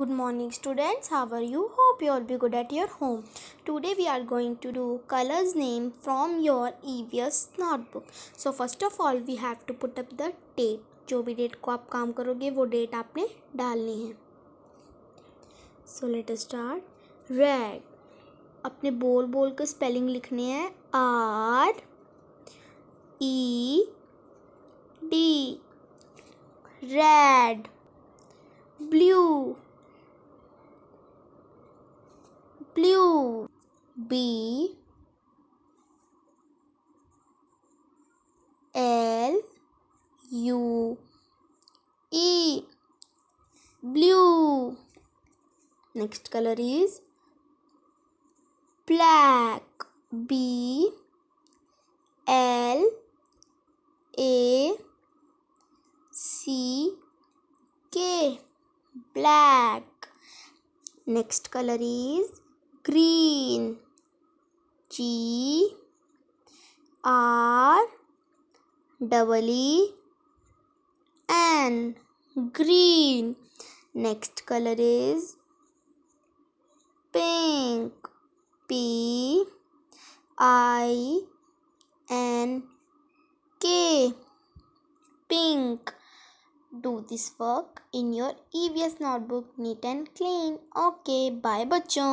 good morning students how are you hope you all be good at your home today we are going to do colors name from your EVS notebook so first of all we have to put up the date jo bhi date ko aap kaam karoge wo date aapne dalni hai so let us start red apne bol bol ke spelling likhne hai r e d red blue blue B L U E blue next color is black B L A C K black next color is green G R double E N green next color is pink P I N K pink do this work in your EVS notebook neat and clean okay bye bachcho